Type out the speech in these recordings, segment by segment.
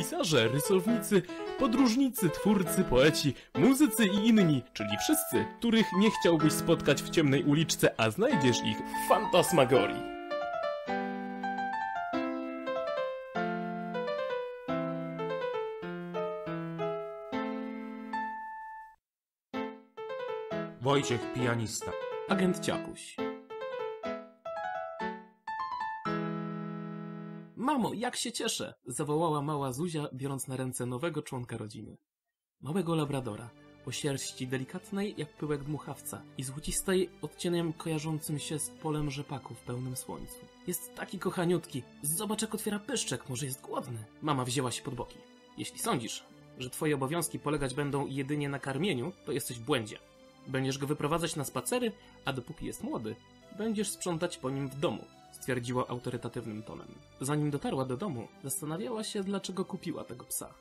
pisarze, rysownicy, podróżnicy, twórcy, poeci, muzycy i inni, czyli wszyscy, których nie chciałbyś spotkać w ciemnej uliczce, a znajdziesz ich w Fantasmagorii. Wojciech Pianista. Agent Ciakuś. Mamo, jak się cieszę! zawołała mała Zuzia, biorąc na ręce nowego członka rodziny. Małego labradora, o sierści delikatnej jak pyłek dmuchawca i złocistej odcieniem kojarzącym się z polem rzepaku w pełnym słońcu. Jest taki kochaniutki. Zobacz jak otwiera pyszczek, może jest głodny. Mama wzięła się pod boki. Jeśli sądzisz, że twoje obowiązki polegać będą jedynie na karmieniu, to jesteś w błędzie. Będziesz go wyprowadzać na spacery, a dopóki jest młody, będziesz sprzątać po nim w domu stwierdziła autorytatywnym tonem. Zanim dotarła do domu, zastanawiała się, dlaczego kupiła tego psa.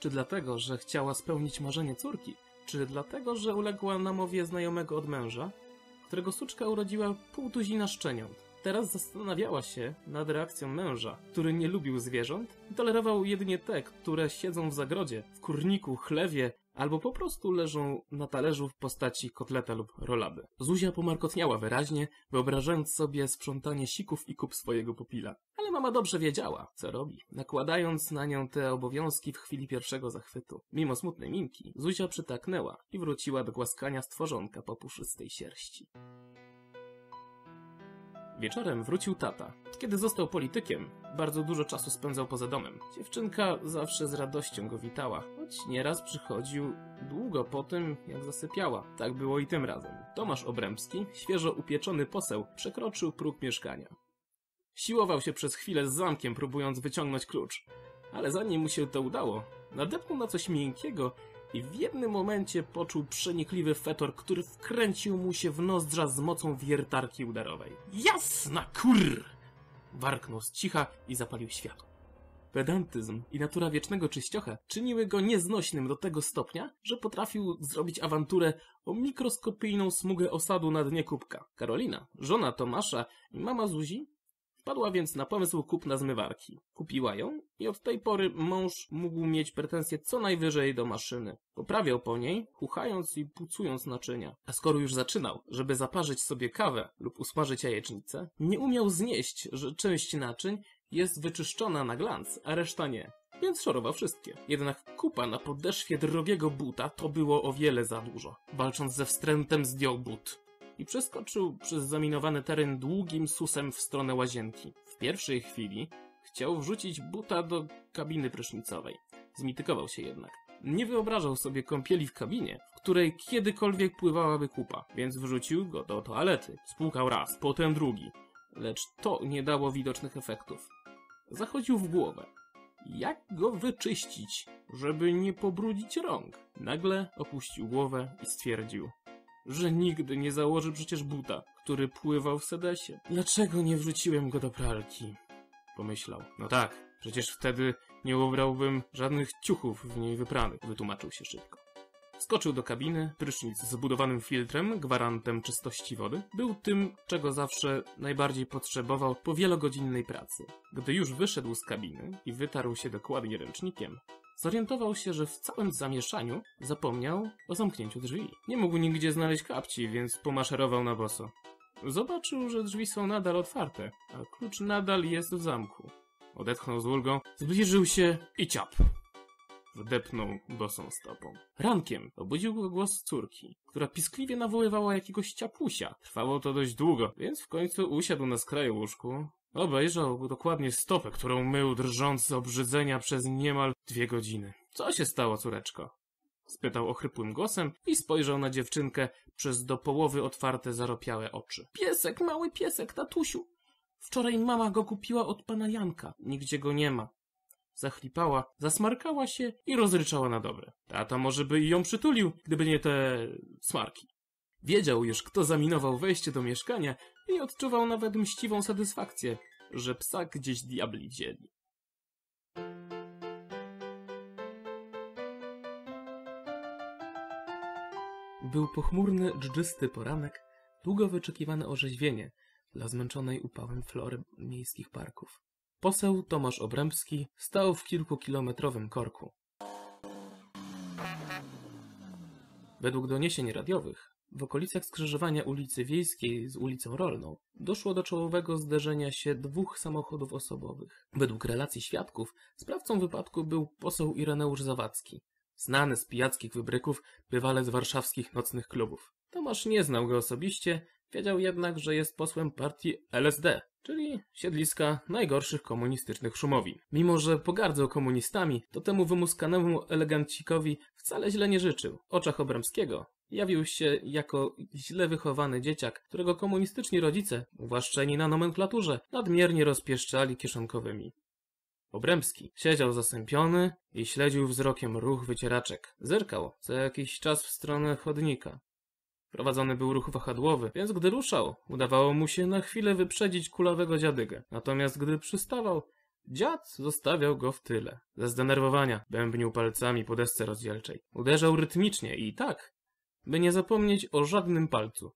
Czy dlatego, że chciała spełnić marzenie córki, czy dlatego, że uległa namowie znajomego od męża, którego suczka urodziła pół tuzina szczeniąt. Teraz zastanawiała się nad reakcją męża, który nie lubił zwierząt i tolerował jedynie te, które siedzą w zagrodzie, w kurniku, chlewie albo po prostu leżą na talerzu w postaci kotleta lub rolaby. Zuzia pomarkotniała wyraźnie, wyobrażając sobie sprzątanie sików i kup swojego pupila. Ale mama dobrze wiedziała, co robi, nakładając na nią te obowiązki w chwili pierwszego zachwytu. Mimo smutnej minki, Zuzia przytaknęła i wróciła do głaskania stworzonka po puszystej sierści. Wieczorem wrócił tata. Kiedy został politykiem, bardzo dużo czasu spędzał poza domem. Dziewczynka zawsze z radością go witała, choć nieraz przychodził długo po tym, jak zasypiała. Tak było i tym razem. Tomasz Obremski, świeżo upieczony poseł, przekroczył próg mieszkania. Siłował się przez chwilę z zamkiem, próbując wyciągnąć klucz. Ale zanim mu się to udało, nadepnął na coś miękkiego i w jednym momencie poczuł przenikliwy fetor, który wkręcił mu się w nozdrza z mocą wiertarki udarowej. Jasna kur! Warknął z cicha i zapalił światło. Pedantyzm i natura wiecznego czyściocha czyniły go nieznośnym do tego stopnia, że potrafił zrobić awanturę o mikroskopijną smugę osadu na dnie kubka. Karolina, żona Tomasza i mama Zuzi Wpadła więc na pomysł kupna zmywarki. Kupiła ją i od tej pory mąż mógł mieć pretensje co najwyżej do maszyny. Poprawiał po niej, chuchając i pucując naczynia. A skoro już zaczynał, żeby zaparzyć sobie kawę lub usmażyć jajecznicę, nie umiał znieść, że część naczyń jest wyczyszczona na glanc, a reszta nie. Więc szorował wszystkie. Jednak kupa na podeszwie drogiego buta to było o wiele za dużo. Walcząc ze wstrętem zdjął but i przeskoczył przez zaminowany teren długim susem w stronę łazienki. W pierwszej chwili chciał wrzucić buta do kabiny prysznicowej. Zmitykował się jednak. Nie wyobrażał sobie kąpieli w kabinie, w której kiedykolwiek pływałaby kupa, więc wrzucił go do toalety. Spłukał raz, potem drugi. Lecz to nie dało widocznych efektów. Zachodził w głowę. Jak go wyczyścić, żeby nie pobrudzić rąk? Nagle opuścił głowę i stwierdził: że nigdy nie założy przecież buta, który pływał w sedesie. Dlaczego nie wrzuciłem go do pralki? Pomyślał. No tak, przecież wtedy nie ubrałbym żadnych ciuchów w niej wypranych, wytłumaczył się szybko. Skoczył do kabiny, prysznic z zbudowanym filtrem, gwarantem czystości wody, był tym, czego zawsze najbardziej potrzebował po wielogodzinnej pracy. Gdy już wyszedł z kabiny i wytarł się dokładnie ręcznikiem, Zorientował się, że w całym zamieszaniu zapomniał o zamknięciu drzwi. Nie mógł nigdzie znaleźć kapci, więc pomaszerował na boso. Zobaczył, że drzwi są nadal otwarte, a klucz nadal jest w zamku. Odetchnął z ulgą, zbliżył się i ciap. Wdepnął bosą stopą. Rankiem obudził go głos córki, która piskliwie nawoływała jakiegoś ciapusia. Trwało to dość długo, więc w końcu usiadł na skraju łóżku, Obejrzał dokładnie stopę, którą mył drżąc z obrzydzenia przez niemal dwie godziny. Co się stało, córeczko? spytał ochrypłym głosem i spojrzał na dziewczynkę przez do połowy otwarte zaropiałe oczy. Piesek, mały piesek, tatusiu. Wczoraj mama go kupiła od pana Janka. Nigdzie go nie ma. Zachlipała, zasmarkała się i rozryczała na dobre. Tata może by ją przytulił, gdyby nie te smarki. Wiedział już, kto zaminował wejście do mieszkania i odczuwał nawet mściwą satysfakcję, że psa gdzieś diabli wzięli. Był pochmurny, dżdżysty poranek, długo wyczekiwane orzeźwienie dla zmęczonej upałem flory miejskich parków. Poseł Tomasz Obrębski stał w kilkukilometrowym korku. Według doniesień radiowych w okolicach skrzyżowania ulicy Wiejskiej z ulicą Rolną doszło do czołowego zderzenia się dwóch samochodów osobowych. Według relacji świadków sprawcą wypadku był poseł Ireneusz Zawadzki, znany z pijackich wybryków, bywale z warszawskich nocnych klubów. Tomasz nie znał go osobiście, wiedział jednak, że jest posłem partii LSD, czyli siedliska najgorszych komunistycznych szumowi. Mimo, że pogardzał komunistami, to temu wymuskanemu elegancikowi wcale źle nie życzył. W oczach Obramskiego jawił się jako źle wychowany dzieciak, którego komunistyczni rodzice, uwłaszczeni na nomenklaturze, nadmiernie rozpieszczali kieszonkowymi. Obremski siedział zasępiony i śledził wzrokiem ruch wycieraczek. Zerkał co jakiś czas w stronę chodnika. Prowadzony był ruch wahadłowy, więc gdy ruszał, udawało mu się na chwilę wyprzedzić kulawego dziadygę. Natomiast gdy przystawał, Dziad zostawiał go w tyle. Ze zdenerwowania bębnił palcami po desce rozdzielczej. Uderzał rytmicznie i tak, by nie zapomnieć o żadnym palcu.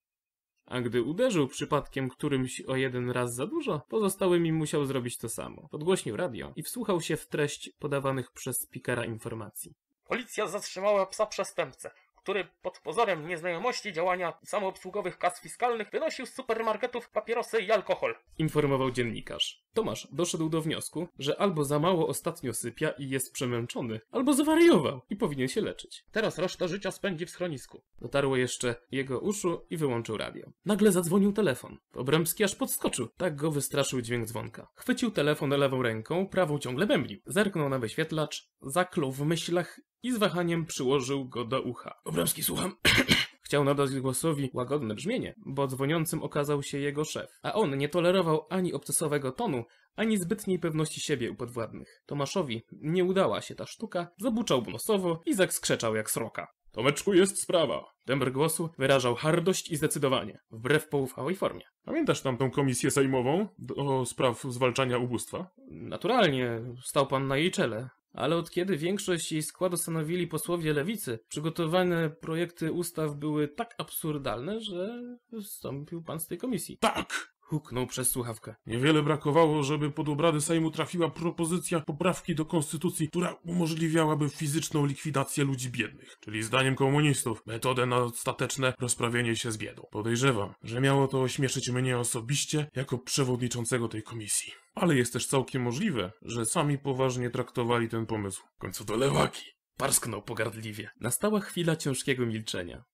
A gdy uderzył przypadkiem którymś o jeden raz za dużo, pozostałymi musiał zrobić to samo. Podgłośnił radio i wsłuchał się w treść podawanych przez spikera informacji. Policja zatrzymała psa przestępcę który pod pozorem nieznajomości działania samoobsługowych kas fiskalnych wynosił z supermarketów papierosy i alkohol. Informował dziennikarz. Tomasz doszedł do wniosku, że albo za mało ostatnio sypia i jest przemęczony, albo zawariował i powinien się leczyć. Teraz resztę życia spędzi w schronisku. Dotarło jeszcze jego uszu i wyłączył radio. Nagle zadzwonił telefon. Obrębski aż podskoczył. Tak go wystraszył dźwięk dzwonka. Chwycił telefon lewą ręką, prawą ciągle bębnił. Zerknął na wyświetlacz, zaklął w myślach i z wahaniem przyłożył go do ucha. Obramski, słucham. Chciał nadać głosowi łagodne brzmienie, bo dzwoniącym okazał się jego szef, a on nie tolerował ani obcesowego tonu, ani zbytniej pewności siebie u podwładnych. Tomaszowi nie udała się ta sztuka, zabuczał nosowo i zakskrzeczał jak sroka. Tomeczku, jest sprawa. Tembr głosu wyrażał hardość i zdecydowanie, wbrew poufałej formie. Pamiętasz tamtą komisję sejmową do, o spraw zwalczania ubóstwa? Naturalnie, stał pan na jej czele ale od kiedy większość jej składu stanowili posłowie lewicy, przygotowane projekty ustaw były tak absurdalne, że wystąpił pan z tej komisji. Tak! Huknął przez słuchawkę. Niewiele brakowało, żeby pod obrady Sejmu trafiła propozycja poprawki do konstytucji, która umożliwiałaby fizyczną likwidację ludzi biednych, czyli zdaniem komunistów metodę na ostateczne rozprawienie się z biedą. Podejrzewam, że miało to ośmieszyć mnie osobiście jako przewodniczącego tej komisji. Ale jest też całkiem możliwe, że sami poważnie traktowali ten pomysł. W końcu to lewaki. Parsknął pogardliwie. Nastała chwila ciężkiego milczenia.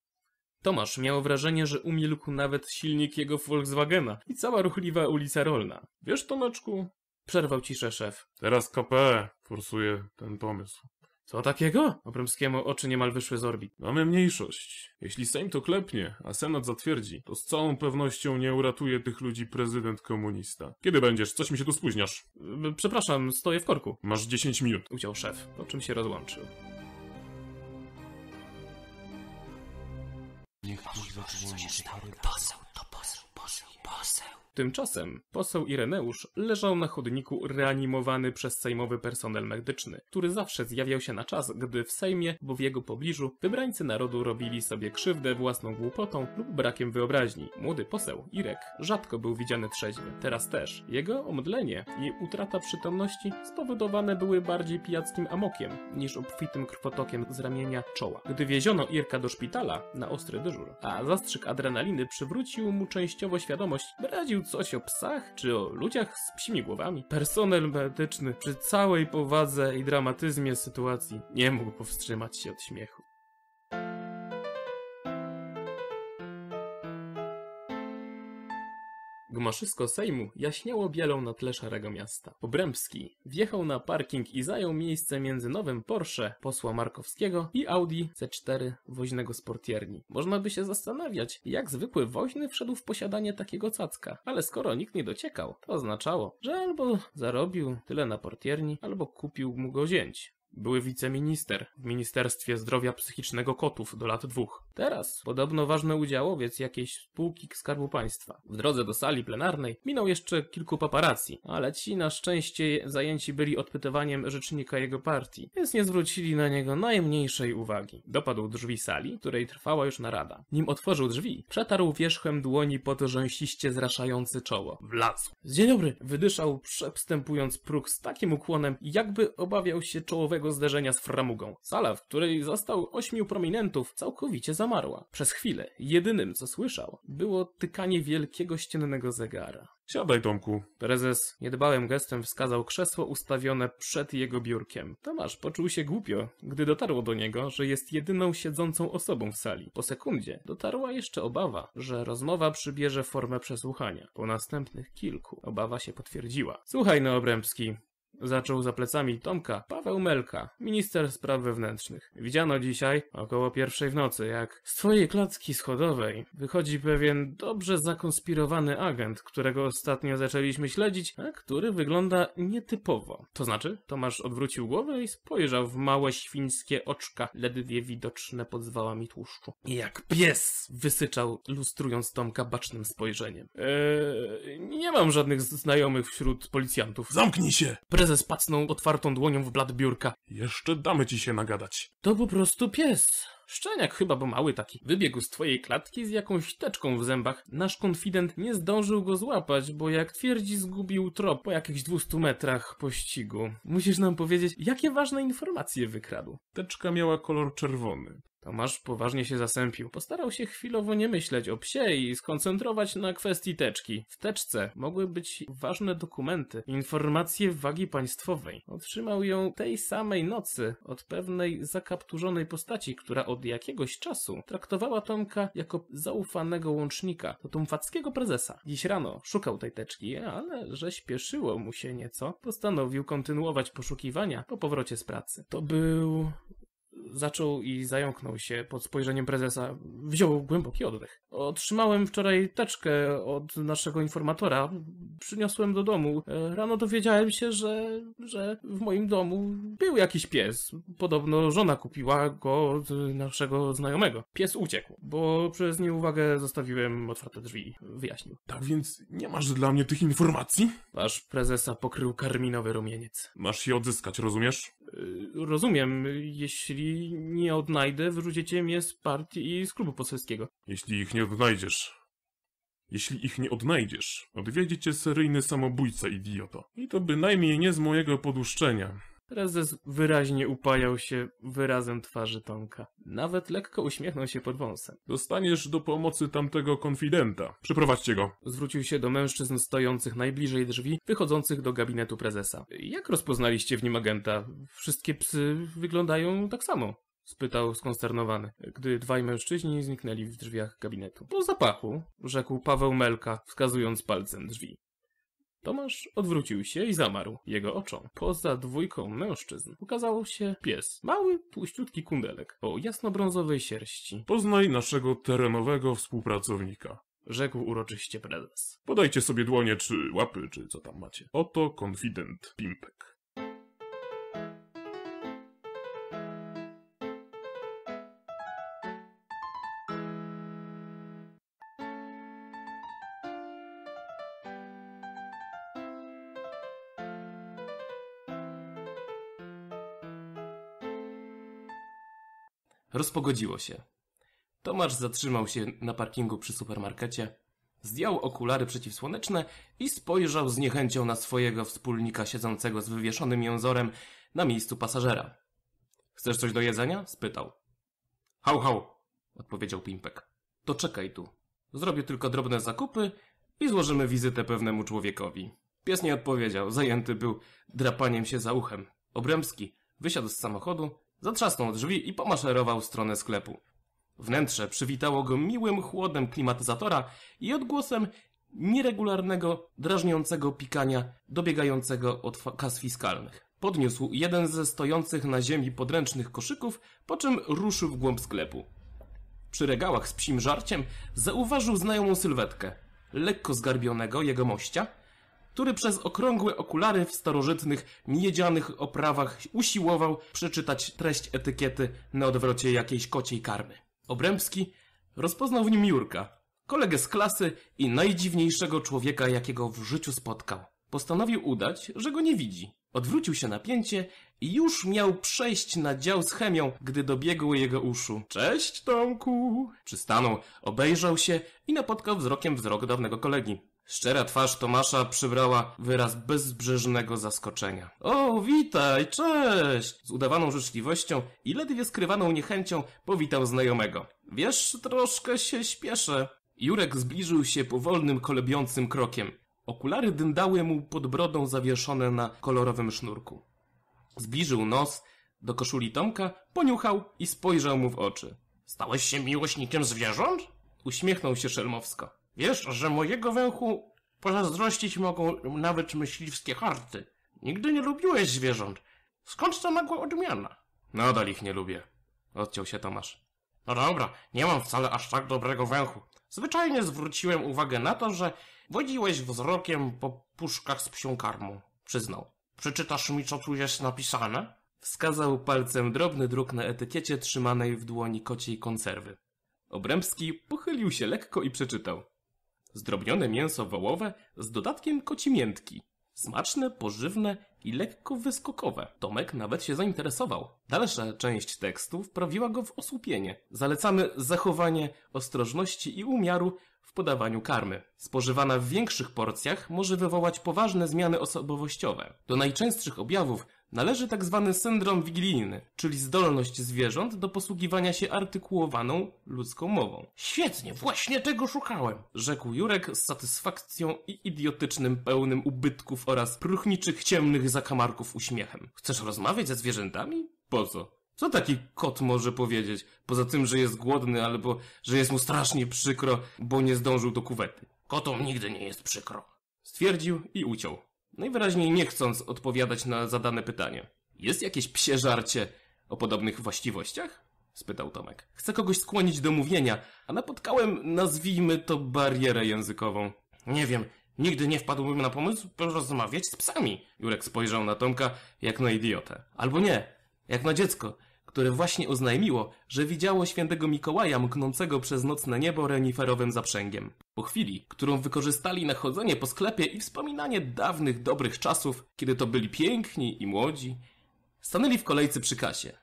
Tomasz miał wrażenie, że umilkł nawet silnik jego Volkswagena i cała ruchliwa ulica rolna. Wiesz, Tomeczku? Przerwał ciszę szef. Teraz KP e forsuje ten pomysł. Co takiego? Obremskiemu oczy niemal wyszły z orbit. Mamy mniejszość. Jeśli Sejm to klepnie, a Senat zatwierdzi, to z całą pewnością nie uratuje tych ludzi prezydent komunista. Kiedy będziesz? Coś mi się tu spóźniasz. E, przepraszam, stoję w korku. Masz 10 minut. Udział szef, po czym się rozłączył. Niech Boże, co się stało? Poseł, to poseł, poseł, poseł. Tymczasem poseł Ireneusz leżał na chodniku reanimowany przez sejmowy personel medyczny, który zawsze zjawiał się na czas, gdy w Sejmie, bo w jego pobliżu, wybrańcy narodu robili sobie krzywdę własną głupotą lub brakiem wyobraźni. Młody poseł, Irek, rzadko był widziany trzeźwy. Teraz też. Jego omdlenie i utrata przytomności spowodowane były bardziej pijackim amokiem niż obfitym krwotokiem z ramienia czoła. Gdy wieziono Irka do szpitala na ostry dyżur, a zastrzyk adrenaliny przywrócił mu częściowo świadomość, radził coś o psach czy o ludziach z psimi głowami. Personel medyczny przy całej powadze i dramatyzmie sytuacji nie mógł powstrzymać się od śmiechu. Gmaszyską Sejmu jaśniało bielą na tle szarego miasta. Obrębski wjechał na parking i zajął miejsce między nowym Porsche posła Markowskiego i Audi C4 woźnego z portierni. Można by się zastanawiać, jak zwykły woźny wszedł w posiadanie takiego cacka, ale skoro nikt nie dociekał, to oznaczało, że albo zarobił tyle na portierni, albo kupił mu go zięć. Były wiceminister w Ministerstwie Zdrowia Psychicznego Kotów do lat dwóch. Teraz podobno ważny udziałowiec jakiejś spółki Skarbu Państwa. W drodze do sali plenarnej minął jeszcze kilku paparazzi, ale ci na szczęście zajęci byli odpytywaniem rzecznika jego partii, więc nie zwrócili na niego najmniejszej uwagi. Dopadł drzwi sali, której trwała już narada. Nim otworzył drzwi, przetarł wierzchem dłoni pod rzęsiście zraszające czoło. Wlazł. Dzień dobry! Wydyszał, przepstępując próg z takim ukłonem, jakby obawiał się czołowego tego zderzenia z framugą. Sala, w której został ośmiu prominentów, całkowicie zamarła. Przez chwilę jedynym, co słyszał, było tykanie wielkiego ściennego zegara. Siadaj, Tomku. Prezes niedbałym gestem wskazał krzesło ustawione przed jego biurkiem. Tomasz poczuł się głupio, gdy dotarło do niego, że jest jedyną siedzącą osobą w sali. Po sekundzie dotarła jeszcze obawa, że rozmowa przybierze formę przesłuchania. Po następnych kilku obawa się potwierdziła. Słuchaj, Nobrębski, Zaczął za plecami Tomka Paweł Melka, minister spraw wewnętrznych. Widziano dzisiaj, około pierwszej w nocy, jak z twojej klatki schodowej wychodzi pewien dobrze zakonspirowany agent, którego ostatnio zaczęliśmy śledzić, a który wygląda nietypowo. To znaczy? Tomasz odwrócił głowę i spojrzał w małe świńskie oczka, ledwie widoczne pod zwałami tłuszczu. Jak pies! Wysyczał, lustrując Tomka bacznym spojrzeniem. Eee, nie mam żadnych znajomych wśród policjantów. Zamknij się! Prezes Prezes pacnął otwartą dłonią w blat biurka. Jeszcze damy ci się nagadać. To po prostu pies. Szczeniak chyba, bo mały taki. Wybiegł z twojej klatki z jakąś teczką w zębach. Nasz konfident nie zdążył go złapać, bo jak twierdzi zgubił trop po jakichś 200 metrach pościgu. Musisz nam powiedzieć, jakie ważne informacje wykradł. Teczka miała kolor czerwony. Tomasz poważnie się zasępił. Postarał się chwilowo nie myśleć o psie i skoncentrować na kwestii teczki. W teczce mogły być ważne dokumenty, informacje wagi państwowej. Otrzymał ją tej samej nocy od pewnej zakapturzonej postaci, która od jakiegoś czasu traktowała Tomka jako zaufanego łącznika, to tumfackiego prezesa. Dziś rano szukał tej teczki, ale że śpieszyło mu się nieco, postanowił kontynuować poszukiwania po powrocie z pracy. To był zaczął i zająknął się pod spojrzeniem prezesa. Wziął głęboki oddech. Otrzymałem wczoraj teczkę od naszego informatora. Przyniosłem do domu. E, rano dowiedziałem się, że, że w moim domu był jakiś pies. Podobno żona kupiła go od naszego znajomego. Pies uciekł, bo przez nieuwagę zostawiłem otwarte drzwi. Wyjaśnił. Tak więc nie masz dla mnie tych informacji? Aż prezesa pokrył karminowy rumieniec. Masz się odzyskać, rozumiesz? Y, rozumiem, jeśli nie odnajdę, wyrzucicie mnie z partii i z klubu poselskiego. Jeśli ich nie odnajdziesz. Jeśli ich nie odnajdziesz, odwiedzicie seryjny samobójca, idiota. I to bynajmniej nie z mojego poduszczenia. Prezes wyraźnie upajał się wyrazem twarzy Tomka. Nawet lekko uśmiechnął się pod wąsem. Dostaniesz do pomocy tamtego konfidenta. Przyprowadźcie go. Zwrócił się do mężczyzn stojących najbliżej drzwi, wychodzących do gabinetu prezesa. Jak rozpoznaliście w nim agenta? Wszystkie psy wyglądają tak samo. Spytał skonsternowany, gdy dwaj mężczyźni zniknęli w drzwiach gabinetu. Po zapachu, rzekł Paweł Melka, wskazując palcem drzwi. Tomasz odwrócił się i zamarł jego oczom. Poza dwójką mężczyzn ukazał się pies. Mały, tłuściutki kundelek o jasnobrązowej sierści. Poznaj naszego terenowego współpracownika. Rzekł uroczyście prezes. Podajcie sobie dłonie, czy łapy, czy co tam macie. Oto konfident Pimpek. Rozpogodziło się. Tomasz zatrzymał się na parkingu przy supermarkecie, zdjął okulary przeciwsłoneczne i spojrzał z niechęcią na swojego wspólnika siedzącego z wywieszonym jęzorem na miejscu pasażera. Chcesz coś do jedzenia? spytał. Hał, hał, odpowiedział Pimpek. To czekaj tu. Zrobię tylko drobne zakupy i złożymy wizytę pewnemu człowiekowi. Pies nie odpowiedział, zajęty był drapaniem się za uchem. Obrębski wysiadł z samochodu Zatrzasnął drzwi i pomaszerował w stronę sklepu. Wnętrze przywitało go miłym chłodem klimatyzatora i odgłosem nieregularnego, drażniącego pikania dobiegającego od kas fiskalnych. Podniósł jeden ze stojących na ziemi podręcznych koszyków, po czym ruszył w głąb sklepu. Przy regałach z psim żarciem zauważył znajomą sylwetkę. Lekko zgarbionego jego mościa który przez okrągłe okulary w starożytnych, miedzianych oprawach usiłował przeczytać treść etykiety na odwrocie jakiejś kociej karmy. Obrębski rozpoznał w nim Jurka, kolegę z klasy i najdziwniejszego człowieka, jakiego w życiu spotkał. Postanowił udać, że go nie widzi. Odwrócił się na pięcie i już miał przejść na dział z chemią, gdy dobiegły jego uszu. Cześć, Tomku! Przystanął, obejrzał się i napotkał wzrokiem wzrok dawnego kolegi. Szczera twarz Tomasza przybrała wyraz bezbrzeżnego zaskoczenia. O, witaj, cześć! Z udawaną życzliwością i ledwie skrywaną niechęcią powitał znajomego. Wiesz, troszkę się śpieszę. Jurek zbliżył się powolnym, kolebiącym krokiem. Okulary dyndały mu pod brodą zawieszone na kolorowym sznurku. Zbliżył nos do koszuli Tomka, poniuchał i spojrzał mu w oczy. Stałeś się miłośnikiem zwierząt? Uśmiechnął się szelmowsko. Wiesz, że mojego węchu pozazdrościć mogą nawet myśliwskie harty. Nigdy nie lubiłeś zwierząt. Skąd ta nagła odmiana? Nadal ich nie lubię. Odciął się Tomasz. No dobra, nie mam wcale aż tak dobrego węchu. Zwyczajnie zwróciłem uwagę na to, że wodziłeś wzrokiem po puszkach z psią karmą. Przyznał. Przeczytasz mi, co tu jest napisane? Wskazał palcem drobny druk na etykiecie trzymanej w dłoni kociej konserwy. Obrębski pochylił się lekko i przeczytał. Zdrobnione mięso wołowe z dodatkiem kocimiętki. Smaczne, pożywne i lekko wyskokowe. Tomek nawet się zainteresował. Dalsza część tekstu wprawiła go w osłupienie. Zalecamy zachowanie ostrożności i umiaru w podawaniu karmy. Spożywana w większych porcjach może wywołać poważne zmiany osobowościowe. Do najczęstszych objawów Należy tak zwany syndrom wigilijny, czyli zdolność zwierząt do posługiwania się artykułowaną ludzką mową. Świetnie, właśnie tego szukałem, rzekł Jurek z satysfakcją i idiotycznym, pełnym ubytków oraz pruchniczych ciemnych zakamarków uśmiechem. Chcesz rozmawiać ze zwierzętami? Po co? Co taki kot może powiedzieć, poza tym, że jest głodny albo że jest mu strasznie przykro, bo nie zdążył do kuwety? Kotom nigdy nie jest przykro. Stwierdził i uciął najwyraźniej nie chcąc odpowiadać na zadane pytanie. Jest jakieś psie żarcie o podobnych właściwościach? spytał Tomek. Chcę kogoś skłonić do mówienia, a napotkałem, nazwijmy to, barierę językową. Nie wiem, nigdy nie wpadłbym na pomysł porozmawiać z psami. Jurek spojrzał na Tomka jak na idiotę. Albo nie, jak na dziecko które właśnie oznajmiło, że widziało świętego Mikołaja mknącego przez nocne niebo reniferowym zaprzęgiem. Po chwili, którą wykorzystali na chodzenie po sklepie i wspominanie dawnych dobrych czasów, kiedy to byli piękni i młodzi, stanęli w kolejce przy kasie.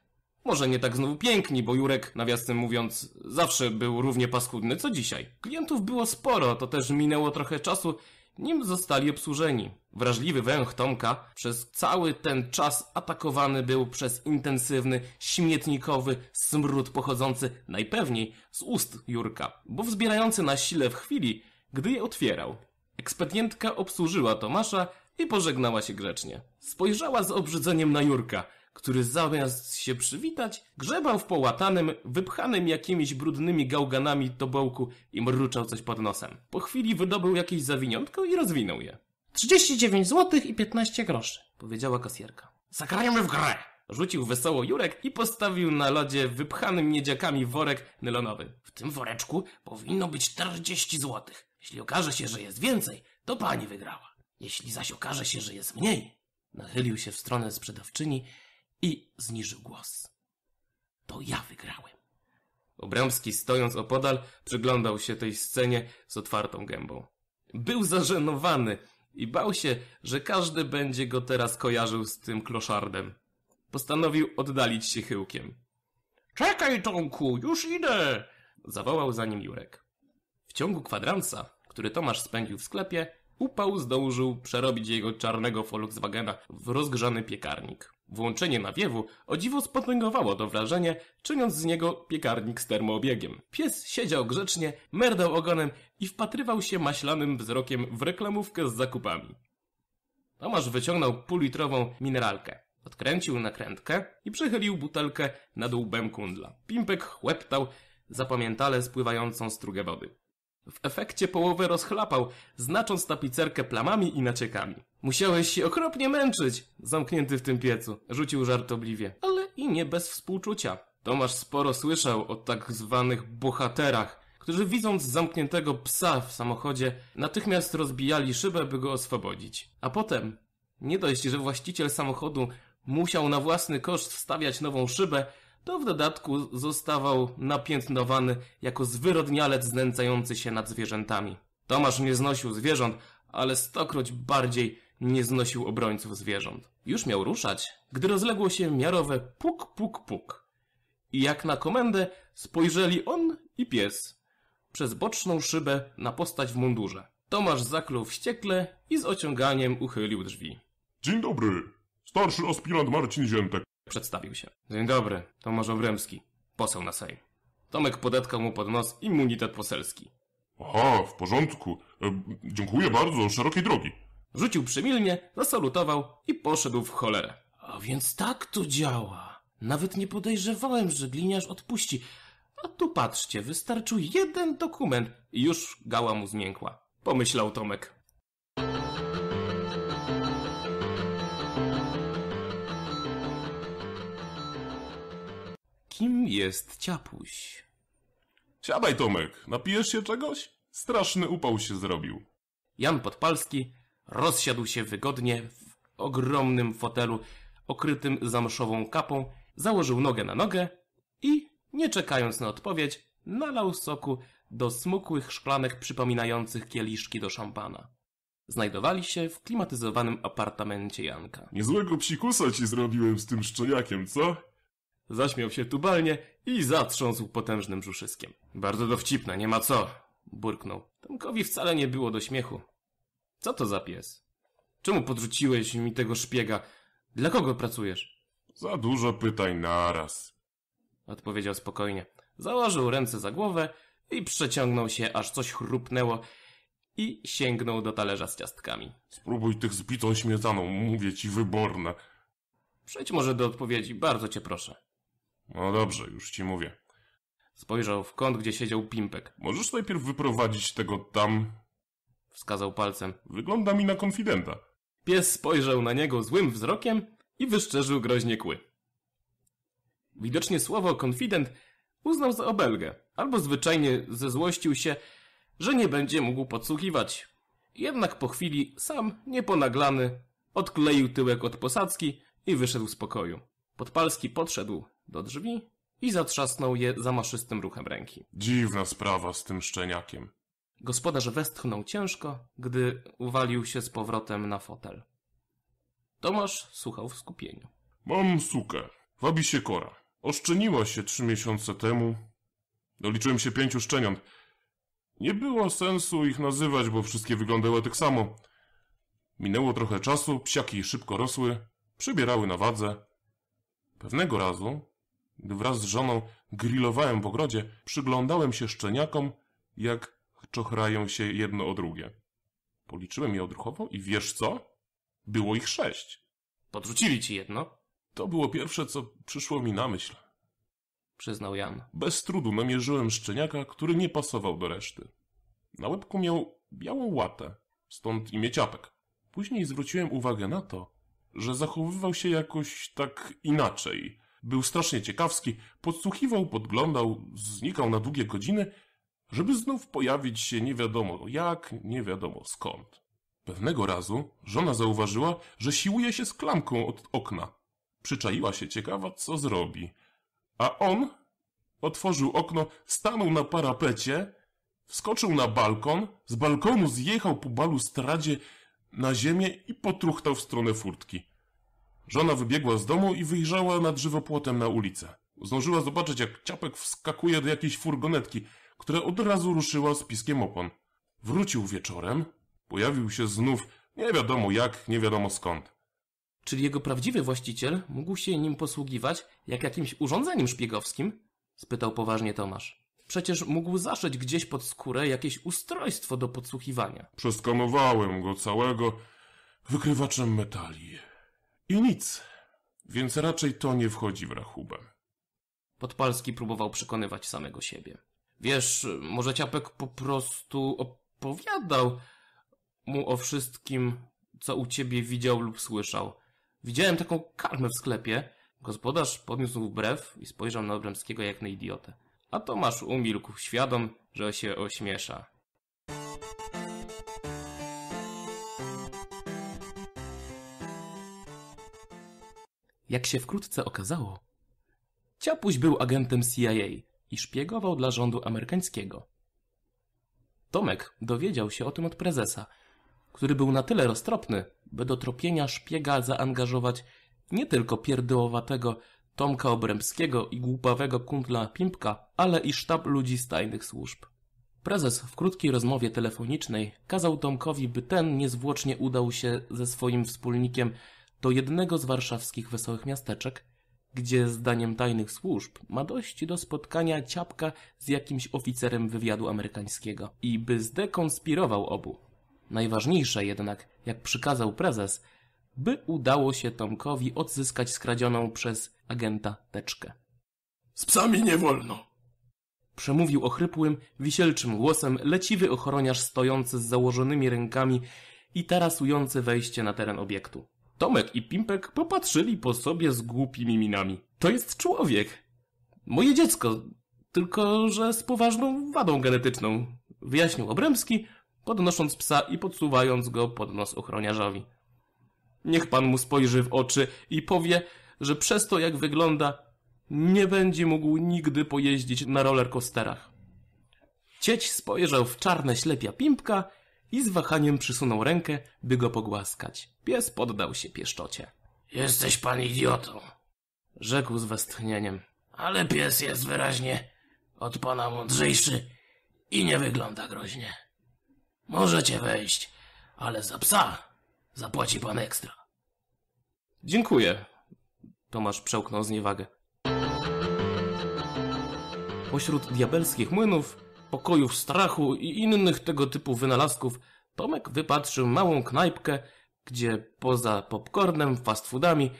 Może nie tak znowu piękni, bo Jurek, nawiasem mówiąc, zawsze był równie paskudny co dzisiaj. Klientów było sporo, to też minęło trochę czasu, nim zostali obsłużeni. Wrażliwy węch Tomka przez cały ten czas atakowany był przez intensywny, śmietnikowy smród pochodzący najpewniej z ust Jurka, bo wzbierający na sile w chwili, gdy je otwierał. Ekspedientka obsłużyła Tomasza i pożegnała się grzecznie. Spojrzała z obrzydzeniem na Jurka – który zamiast się przywitać, grzebał w połatanym, wypchanym jakimiś brudnymi gałganami tobołku i mruczał coś pod nosem. Po chwili wydobył jakieś zawiniątko i rozwinął je. 39 zł i 15 groszy, powiedziała kasjerka. Zagrajmy w grę! Rzucił wesoło Jurek i postawił na lodzie wypchanym niedziakami worek nylonowy. W tym woreczku powinno być 40 zł. Jeśli okaże się, że jest więcej, to pani wygrała. Jeśli zaś okaże się, że jest mniej, nachylił się w stronę sprzedawczyni i zniżył głos. To ja wygrałem. Obramski, stojąc opodal, przyglądał się tej scenie z otwartą gębą. Był zażenowany i bał się, że każdy będzie go teraz kojarzył z tym kloszardem. Postanowił oddalić się chyłkiem. Czekaj, Tomku, już idę! zawołał za nim Jurek. W ciągu kwadransa, który Tomasz spędził w sklepie, upał zdążył przerobić jego czarnego Volkswagena w rozgrzany piekarnik. Włączenie nawiewu o dziwo spotęgowało to wrażenie, czyniąc z niego piekarnik z termoobiegiem. Pies siedział grzecznie, merdał ogonem i wpatrywał się maślanym wzrokiem w reklamówkę z zakupami. Tomasz wyciągnął półlitrową mineralkę. Odkręcił nakrętkę i przechylił butelkę nad łbem kundla. Pimpek chłeptał zapamiętale spływającą strugę wody. W efekcie połowę rozchlapał, znacząc tapicerkę plamami i naciekami. Musiałeś się okropnie męczyć, zamknięty w tym piecu, rzucił żartobliwie, ale i nie bez współczucia. Tomasz sporo słyszał o tak zwanych bohaterach, którzy widząc zamkniętego psa w samochodzie, natychmiast rozbijali szybę, by go oswobodzić. A potem, nie dość, że właściciel samochodu musiał na własny koszt wstawiać nową szybę, to w dodatku zostawał napiętnowany jako zwyrodnialec znęcający się nad zwierzętami. Tomasz nie znosił zwierząt, ale stokroć bardziej nie znosił obrońców zwierząt. Już miał ruszać, gdy rozległo się miarowe puk, puk, puk. I jak na komendę spojrzeli on i pies. Przez boczną szybę na postać w mundurze. Tomasz zaklął wściekle i z ociąganiem uchylił drzwi. Dzień dobry, starszy aspirant Marcin Ziętek. Przedstawił się. Dzień dobry, to może Wremski, poseł na Sejm. Tomek podatkał mu pod nos immunitet poselski. Aha, w porządku. E, dziękuję bardzo, szerokiej drogi. Rzucił przymilnie, zasalutował i poszedł w cholerę. A więc tak to działa. Nawet nie podejrzewałem, że gliniarz odpuści. A tu patrzcie, wystarczył jeden dokument i już gała mu zmiękła. Pomyślał Tomek. Kim jest ciapuś? Siadaj, Tomek, napijesz się czegoś? Straszny upał się zrobił. Jan Podpalski rozsiadł się wygodnie w ogromnym fotelu okrytym zamszową kapą, założył nogę na nogę i, nie czekając na odpowiedź, nalał soku do smukłych szklanek przypominających kieliszki do szampana. Znajdowali się w klimatyzowanym apartamencie Janka. Niezłego psikusa ci zrobiłem z tym szczeniakiem, co? Zaśmiał się tubalnie i zatrząsł potężnym brzuszyskiem. Bardzo dowcipna, nie ma co, burknął. Tomkowi wcale nie było do śmiechu. Co to za pies? Czemu podrzuciłeś mi tego szpiega? Dla kogo pracujesz? Za dużo pytaj naraz. Odpowiedział spokojnie. Założył ręce za głowę i przeciągnął się, aż coś chrupnęło i sięgnął do talerza z ciastkami. Spróbuj tych z bitą śmietaną, mówię ci, wyborne. Przejdź może do odpowiedzi, bardzo cię proszę. No dobrze, już ci mówię. Spojrzał w kąt, gdzie siedział Pimpek. Możesz najpierw wyprowadzić tego tam... Wskazał palcem. Wygląda mi na konfidenta. Pies spojrzał na niego złym wzrokiem i wyszczerzył groźnie kły. Widocznie słowo konfident uznał za obelgę, albo zwyczajnie zezłościł się, że nie będzie mógł podsłuchiwać. Jednak po chwili sam, nieponaglany, odkleił tyłek od posadzki i wyszedł z pokoju. Podpalski podszedł do drzwi i zatrzasnął je zamaszystym ruchem ręki. Dziwna sprawa z tym szczeniakiem. Gospodarz westchnął ciężko, gdy uwalił się z powrotem na fotel. Tomasz słuchał w skupieniu. Mam sukę. Wabi się kora. Oszczeniła się trzy miesiące temu. Doliczyłem się pięciu szczeniąt. Nie było sensu ich nazywać, bo wszystkie wyglądały tak samo. Minęło trochę czasu, psiaki szybko rosły, przybierały na wadze. Pewnego razu Wraz z żoną grillowałem w ogrodzie, przyglądałem się szczeniakom, jak czochrają się jedno o drugie. Policzyłem je odruchowo i wiesz co? Było ich sześć. Podrzucili ci jedno? To było pierwsze, co przyszło mi na myśl. Przyznał Jan. Bez trudu namierzyłem szczeniaka, który nie pasował do reszty. Na łebku miał białą łatę, stąd imię ciapek. Później zwróciłem uwagę na to, że zachowywał się jakoś tak inaczej. Był strasznie ciekawski, podsłuchiwał, podglądał, znikał na długie godziny, żeby znów pojawić się nie wiadomo jak, nie wiadomo skąd. Pewnego razu żona zauważyła, że siłuje się z klamką od okna. Przyczaiła się ciekawa, co zrobi. A on otworzył okno, stanął na parapecie, wskoczył na balkon, z balkonu zjechał po balustradzie na ziemię i potruchtał w stronę furtki. Żona wybiegła z domu i wyjrzała nad żywopłotem na ulicę. Zdążyła zobaczyć, jak Ciapek wskakuje do jakiejś furgonetki, która od razu ruszyła z piskiem opon. Wrócił wieczorem, pojawił się znów, nie wiadomo jak, nie wiadomo skąd. Czyli jego prawdziwy właściciel mógł się nim posługiwać jak jakimś urządzeniem szpiegowskim? spytał poważnie Tomasz. Przecież mógł zaszyć gdzieś pod skórę jakieś ustrojstwo do podsłuchiwania. Przeskanowałem go całego wykrywaczem metali. I nic. Więc raczej to nie wchodzi w rachubę. Podpalski próbował przekonywać samego siebie. Wiesz, może Ciapek po prostu opowiadał mu o wszystkim, co u ciebie widział lub słyszał. Widziałem taką karmę w sklepie. Gospodarz podniósł brew i spojrzał na Obremskiego jak na idiotę. A Tomasz umilkł, świadom, że się ośmiesza. Jak się wkrótce okazało, Ciapuś był agentem CIA i szpiegował dla rządu amerykańskiego. Tomek dowiedział się o tym od prezesa, który był na tyle roztropny, by do tropienia szpiega zaangażować nie tylko pierdołowatego Tomka Obrębskiego i głupawego kundla Pimpka, ale i sztab ludzi z tajnych służb. Prezes w krótkiej rozmowie telefonicznej kazał Tomkowi, by ten niezwłocznie udał się ze swoim wspólnikiem do jednego z warszawskich wesołych miasteczek, gdzie zdaniem tajnych służb ma dość do spotkania ciapka z jakimś oficerem wywiadu amerykańskiego i by zdekonspirował obu. Najważniejsze jednak, jak przykazał prezes, by udało się Tomkowi odzyskać skradzioną przez agenta teczkę. Z psami nie wolno! Przemówił ochrypłym, wisielczym głosem leciwy ochroniarz stojący z założonymi rękami i tarasujący wejście na teren obiektu. Tomek i Pimpek popatrzyli po sobie z głupimi minami. To jest człowiek. Moje dziecko, tylko że z poważną wadą genetyczną, wyjaśnił Obremski, podnosząc psa i podsuwając go pod nos ochroniarzowi. Niech pan mu spojrzy w oczy i powie, że przez to jak wygląda, nie będzie mógł nigdy pojeździć na rollercoasterach. Cieć spojrzał w czarne ślepia Pimpka i z wahaniem przysunął rękę, by go pogłaskać. Pies poddał się pieszczocie. Jesteś pan idiotą, rzekł z westchnieniem. Ale pies jest wyraźnie od pana mądrzejszy i nie wygląda groźnie. Możecie wejść, ale za psa zapłaci pan ekstra. Dziękuję. Tomasz przełknął zniewagę. Pośród diabelskich młynów pokojów strachu i innych tego typu wynalazków, Tomek wypatrzył małą knajpkę, gdzie poza popcornem, fast foodami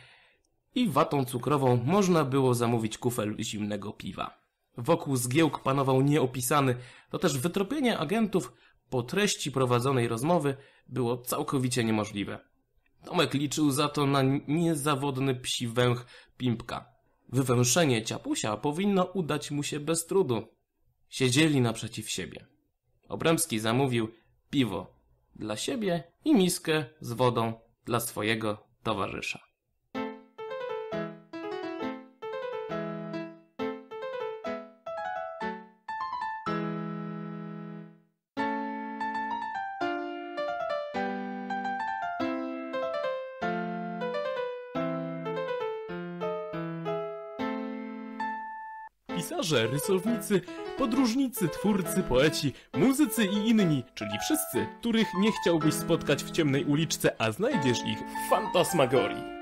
i watą cukrową można było zamówić kufel zimnego piwa. Wokół zgiełk panował nieopisany, to też wytropienie agentów po treści prowadzonej rozmowy było całkowicie niemożliwe. Tomek liczył za to na niezawodny psi węch Pimpka. Wywęszenie ciapusia powinno udać mu się bez trudu. Siedzieli naprzeciw siebie. Obramski zamówił piwo dla siebie i miskę z wodą dla swojego towarzysza. malarze, rysownicy, podróżnicy, twórcy, poeci, muzycy i inni, czyli wszyscy, których nie chciałbyś spotkać w ciemnej uliczce, a znajdziesz ich w Fantasmagorii.